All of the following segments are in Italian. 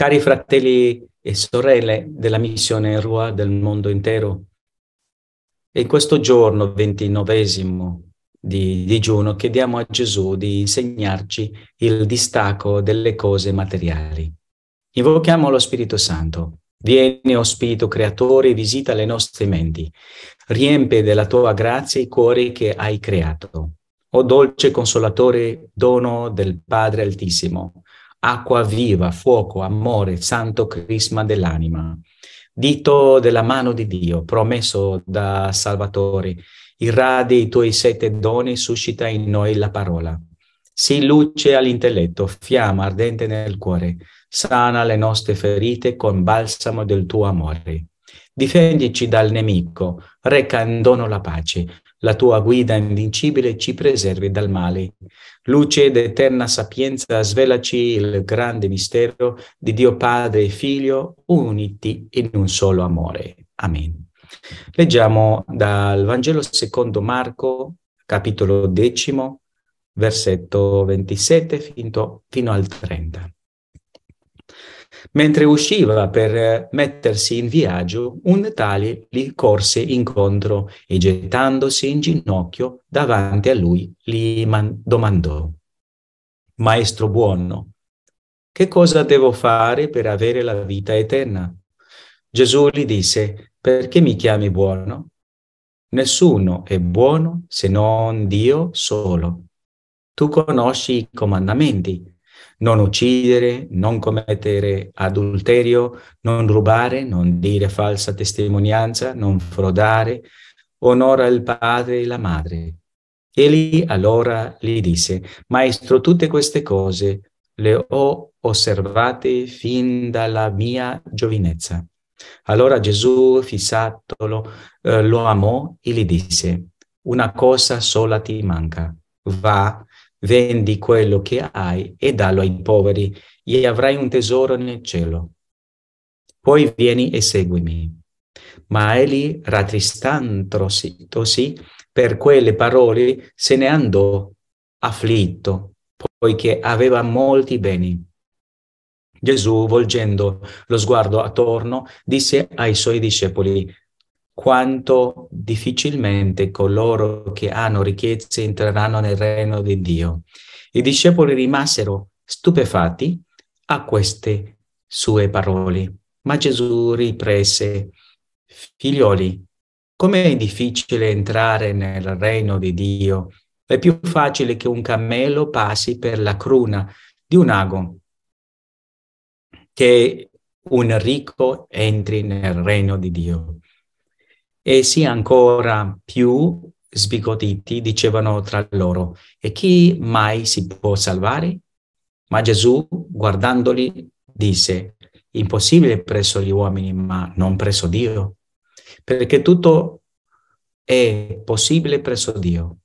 Cari fratelli e sorelle della missione Rua del mondo intero, in questo giorno ventinovesimo di digiuno chiediamo a Gesù di insegnarci il distacco delle cose materiali. Invochiamo lo Spirito Santo. Vieni, o oh Spirito Creatore, visita le nostre menti. Riempie della tua grazia i cuori che hai creato. O dolce consolatore, dono del Padre Altissimo acqua viva, fuoco, amore, santo crisma dell'anima, dito della mano di Dio, promesso da Salvatore, irradia i tuoi sette doni, suscita in noi la parola. Si luce all'intelletto, fiamma ardente nel cuore, sana le nostre ferite con balsamo del tuo amore. Difendici dal nemico, reca in dono la pace, la tua guida invincibile ci preservi dal male. Luce ed eterna sapienza, svelaci il grande mistero di Dio Padre e Figlio, uniti in un solo amore. Amen. Leggiamo dal Vangelo secondo Marco, capitolo decimo, versetto 27 fino, fino al 30. Mentre usciva per eh, mettersi in viaggio, un tale gli corse incontro e gettandosi in ginocchio davanti a lui, gli man- domandò, Maestro buono, che cosa devo fare per avere la vita eterna? Gesù gli disse, perché mi chiami buono? Nessuno è buono se non Dio solo. Tu conosci i comandamenti non uccidere, non commettere adulterio, non rubare, non dire falsa testimonianza, non frodare, onora il padre e la madre. Egli allora gli disse, Maestro, tutte queste cose le ho osservate fin dalla mia giovinezza. Allora Gesù, fissatolo, eh, lo amò e gli disse, Una cosa sola ti manca, va, vendi quello che hai e dallo ai poveri, e avrai un tesoro nel cielo. Poi vieni e seguimi. Ma egli, rattristandosi per quelle parole, se ne andò afflitto, poiché aveva molti beni. Gesù, volgendo lo sguardo attorno, disse ai suoi discepoli, quanto difficilmente coloro che hanno ricchezze entreranno nel regno di Dio. I discepoli rimasero stupefatti a queste sue parole, ma Gesù riprese, figlioli, com'è difficile entrare nel regno di Dio? È più facile che un cammello passi per la cruna di un ago che un ricco entri nel regno di Dio essi ancora più sbigottiti dicevano tra loro, e chi mai si può salvare? Ma Gesù, guardandoli, disse, impossibile presso gli uomini, ma non presso Dio, perché tutto è possibile presso Dio.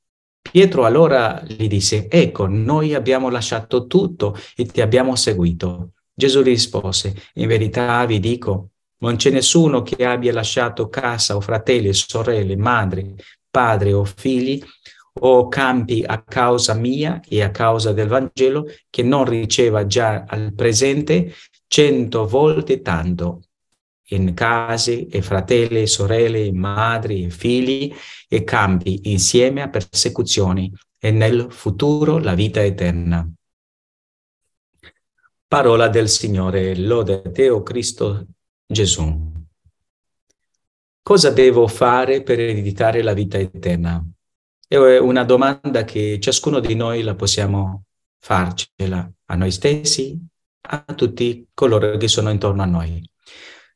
Pietro allora gli disse, ecco, noi abbiamo lasciato tutto e ti abbiamo seguito. Gesù rispose, in verità vi dico, non c'è nessuno che abbia lasciato casa o fratelli, sorelle, madri, padri o figli o campi a causa mia e a causa del Vangelo che non riceva già al presente cento volte tanto in case e fratelli, sorelle, madri, figli e campi insieme a persecuzioni e nel futuro la vita eterna. Parola del Signore, lode Teo Cristo Gesù. Cosa devo fare per ereditare la vita eterna? È una domanda che ciascuno di noi la possiamo farcela a noi stessi, a tutti coloro che sono intorno a noi.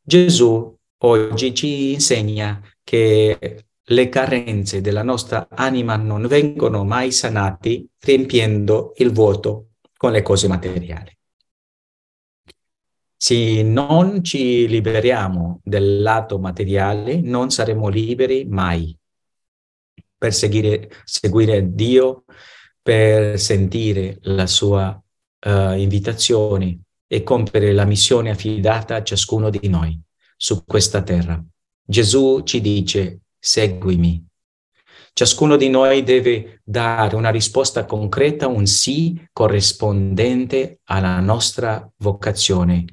Gesù oggi ci insegna che le carenze della nostra anima non vengono mai sanate riempiendo il vuoto con le cose materiali. Se non ci liberiamo del lato materiale, non saremo liberi mai per seguire, seguire Dio, per sentire la sua uh, invitazione e compiere la missione affidata a ciascuno di noi su questa terra. Gesù ci dice, seguimi. Ciascuno di noi deve dare una risposta concreta, un sì corrispondente alla nostra vocazione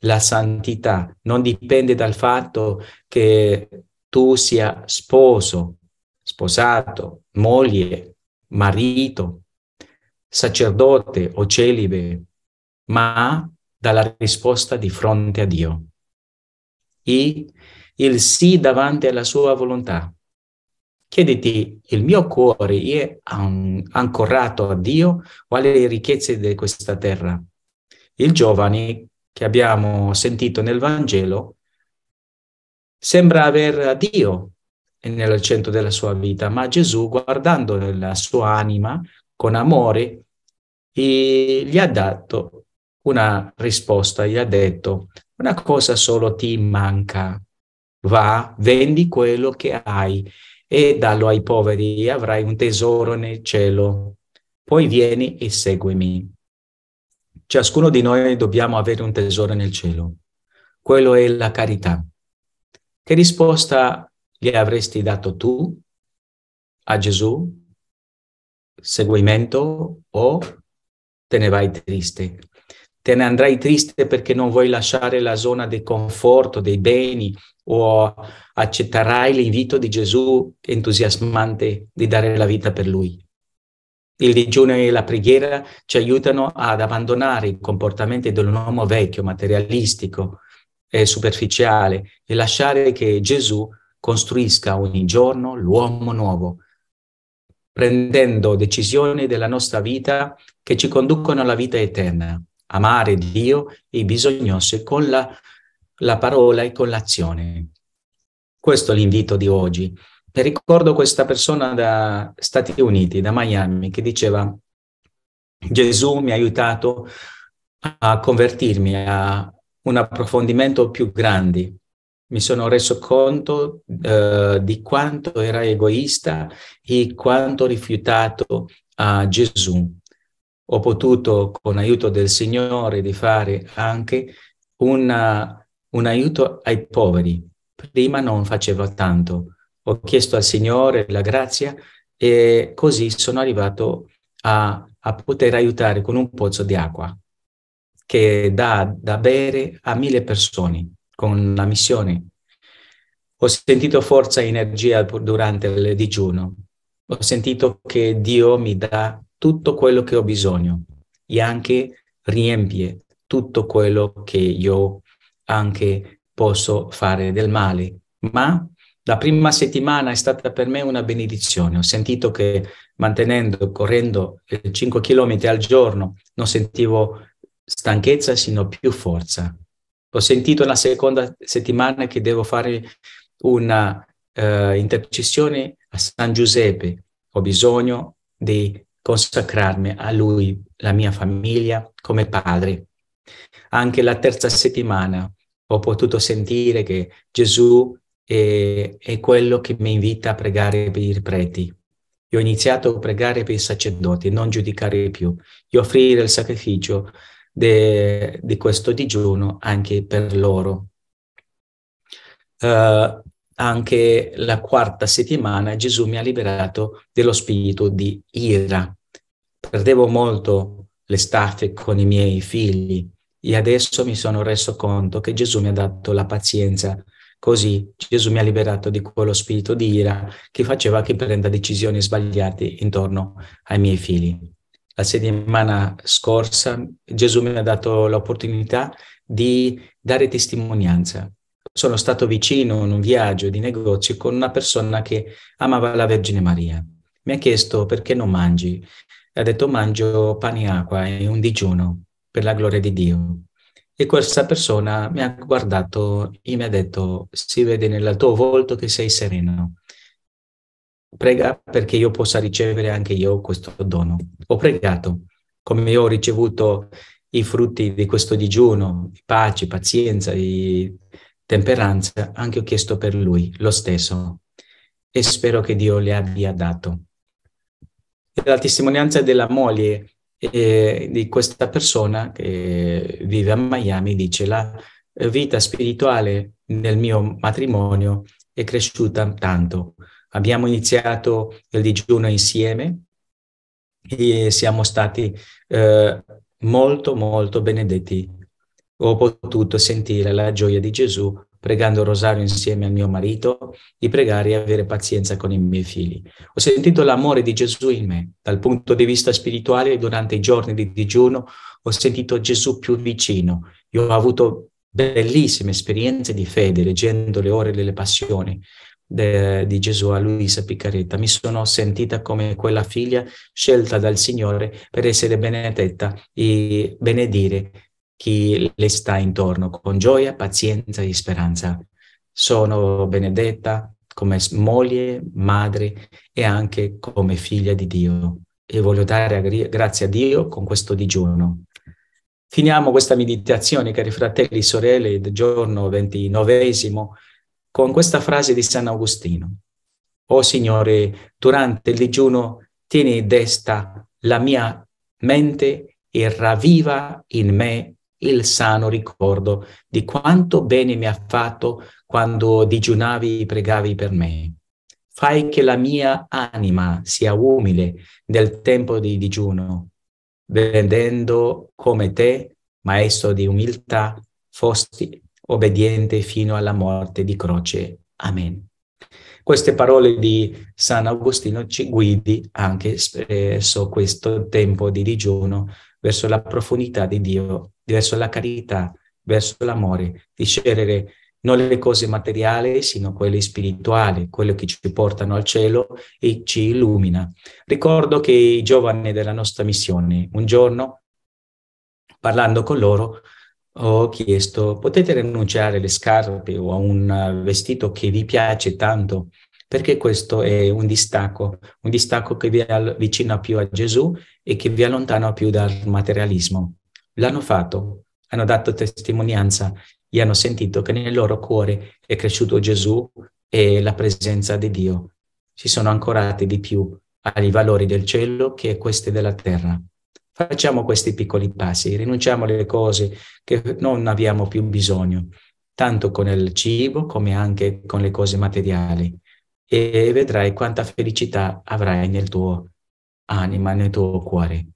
la santità non dipende dal fatto che tu sia sposo, sposato, moglie, marito, sacerdote o celibe, ma dalla risposta di fronte a Dio. E il sì davanti alla sua volontà. Chiediti, il mio cuore è ancorato a Dio, quali le ricchezze di questa terra? Il giovane che abbiamo sentito nel Vangelo sembra aver Dio nel centro della sua vita, ma Gesù, guardando la sua anima con amore, gli ha dato una risposta, gli ha detto, una cosa solo ti manca, va, vendi quello che hai e dallo ai poveri e avrai un tesoro nel cielo, poi vieni e seguimi. Ciascuno di noi dobbiamo avere un tesoro nel cielo. Quello è la carità. Che risposta gli avresti dato tu a Gesù? Seguimento o te ne vai triste? Te ne andrai triste perché non vuoi lasciare la zona di conforto, dei beni o accetterai l'invito di Gesù entusiasmante di dare la vita per lui. Il digiuno e la preghiera ci aiutano ad abbandonare i comportamenti dell'uomo vecchio, materialistico e superficiale e lasciare che Gesù costruisca ogni giorno l'uomo nuovo, prendendo decisioni della nostra vita che ci conducono alla vita eterna. Amare Dio e i bisognosi con la, la parola e con l'azione. Questo è l'invito di oggi ricordo questa persona da Stati Uniti, da Miami, che diceva Gesù mi ha aiutato a convertirmi a un approfondimento più grande. Mi sono reso conto eh, di quanto era egoista e quanto rifiutato a Gesù. Ho potuto, con l'aiuto del Signore, di fare anche una, un aiuto ai poveri. Prima non faceva tanto, ho chiesto al Signore la grazia e così sono arrivato a, a poter aiutare con un pozzo di acqua che dà da bere a mille persone con la missione. Ho sentito forza e energia durante il digiuno. Ho sentito che Dio mi dà tutto quello che ho bisogno e anche riempie tutto quello che io anche posso fare del male. Ma la prima settimana è stata per me una benedizione. Ho sentito che mantenendo, correndo 5 eh, km al giorno, non sentivo stanchezza, sino più forza. Ho sentito la seconda settimana che devo fare una eh, intercessione a San Giuseppe. Ho bisogno di consacrarmi a lui, la mia famiglia, come padre. Anche la terza settimana ho potuto sentire che Gesù e, è quello che mi invita a pregare per i preti. Io ho iniziato a pregare per i sacerdoti, non giudicare più, di offrire il sacrificio di questo digiuno anche per loro. Uh, anche la quarta settimana Gesù mi ha liberato dello spirito di ira. Perdevo molto le staffe con i miei figli e adesso mi sono reso conto che Gesù mi ha dato la pazienza Così Gesù mi ha liberato di quello spirito di ira che faceva che prenda decisioni sbagliate intorno ai miei figli. La settimana scorsa Gesù mi ha dato l'opportunità di dare testimonianza. Sono stato vicino in un viaggio di negozio con una persona che amava la Vergine Maria. Mi ha chiesto perché non mangi. Ha detto mangio pane e acqua e un digiuno per la gloria di Dio. E questa persona mi ha guardato e mi ha detto, si vede nel tuo volto che sei sereno. Prega perché io possa ricevere anche io questo dono. Ho pregato, come io ho ricevuto i frutti di questo digiuno, pace, pazienza, di temperanza, anche ho chiesto per lui lo stesso e spero che Dio le abbia dato. E la testimonianza della moglie e di questa persona che vive a Miami, dice la eh, vita spirituale nel mio matrimonio è cresciuta tanto. Abbiamo iniziato il digiuno insieme e siamo stati eh, molto, molto benedetti. Ho potuto sentire la gioia di Gesù pregando il rosario insieme a mio marito, di pregare e avere pazienza con i miei figli. Ho sentito l'amore di Gesù in me. Dal punto di vista spirituale, durante i giorni di digiuno, ho sentito Gesù più vicino. Io ho avuto bellissime esperienze di fede leggendo le ore delle passioni de, di Gesù a Luisa Piccaretta. Mi sono sentita come quella figlia scelta dal Signore per essere benedetta e benedire chi le sta intorno con gioia, pazienza e speranza. Sono benedetta come moglie, madre e anche come figlia di Dio. E voglio dare grazie a Dio con questo digiuno. Finiamo questa meditazione, cari fratelli e sorelle, del giorno ventinovesimo, con questa frase di San Agostino. O Signore, durante il digiuno tieni desta la mia mente e ravviva in me il sano ricordo di quanto bene mi ha fatto quando digiunavi e pregavi per me. Fai che la mia anima sia umile nel tempo di digiuno, rendendo come te, maestro di umiltà, fosti obbediente fino alla morte di croce. Amen. Queste parole di San Agostino ci guidi anche eh, su questo tempo di digiuno verso la profondità di Dio verso la carità, verso l'amore, di scegliere non le cose materiali, sino quelle spirituali, quelle che ci portano al cielo e ci illumina. Ricordo che i giovani della nostra missione, un giorno, parlando con loro, ho chiesto, potete rinunciare alle scarpe o a un vestito che vi piace tanto? Perché questo è un distacco, un distacco che vi avvicina più a Gesù e che vi allontana più dal materialismo. L'hanno fatto, hanno dato testimonianza e hanno sentito che nel loro cuore è cresciuto Gesù e la presenza di Dio. Si sono ancorati di più ai valori del cielo che a questi della terra. Facciamo questi piccoli passi, rinunciamo alle cose che non abbiamo più bisogno, tanto con il cibo come anche con le cose materiali, e vedrai quanta felicità avrai nel tuo anima, nel tuo cuore.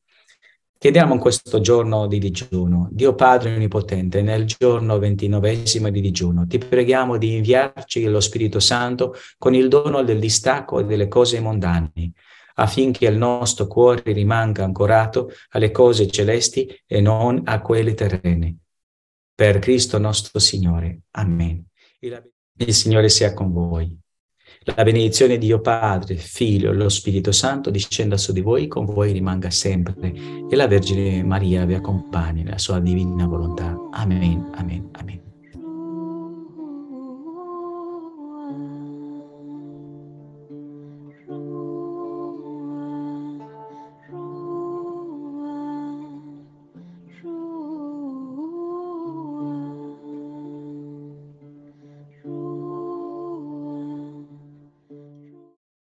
Chiediamo in questo giorno di digiuno, Dio Padre Onnipotente, nel giorno ventinovesimo di digiuno, ti preghiamo di inviarci lo Spirito Santo con il dono del distacco e delle cose mondane, affinché il nostro cuore rimanga ancorato alle cose celesti e non a quelle terrene. Per Cristo nostro Signore. Amen. Il Signore sia con voi. La benedizione di Dio Padre, Figlio e lo Spirito Santo discenda su di voi, con voi rimanga sempre e la Vergine Maria vi accompagni nella sua divina volontà. Amen, amen, amen.